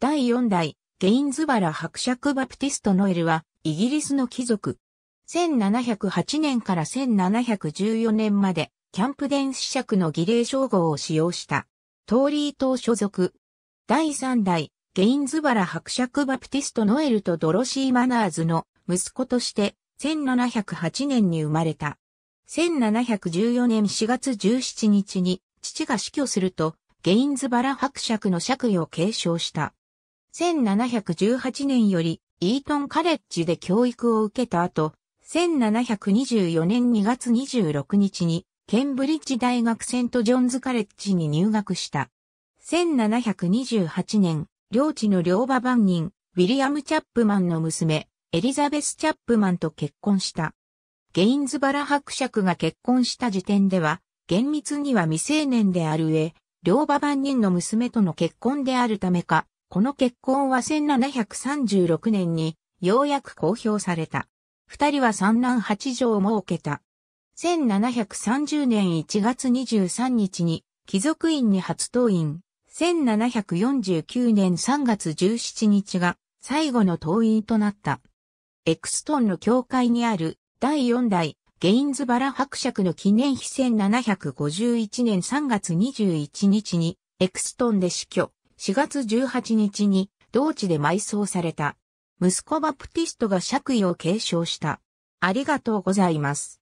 第4代、ゲインズバラ伯爵バプティスト・ノエルは、イギリスの貴族。1708年から1714年まで、キャンプデン子爵の儀礼称号を使用した。トーリー党所属。第3代、ゲインズバラ伯爵バプティスト・ノエルとドロシー・マナーズの息子として、1708年に生まれた。1714年4月17日に、父が死去すると、ゲインズバラ伯爵の爵位を継承した。1718年よりイートンカレッジで教育を受けた後、1724年2月26日にケンブリッジ大学セントジョンズカレッジに入学した。1728年、領地の両馬番人、ウィリアム・チャップマンの娘、エリザベス・チャップマンと結婚した。ゲインズバラ伯爵が結婚した時点では、厳密には未成年である上、両馬番人の娘との結婚であるためか、この結婚は1736年にようやく公表された。二人は三男八女を設けた。1730年1月23日に貴族院に初登院。1749年3月17日が最後の登院となった。エクストンの教会にある第四代ゲインズバラ伯爵の記念碑1751年3月21日にエクストンで死去。4月18日に同地で埋葬された。息子バプティストが爵位を継承した。ありがとうございます。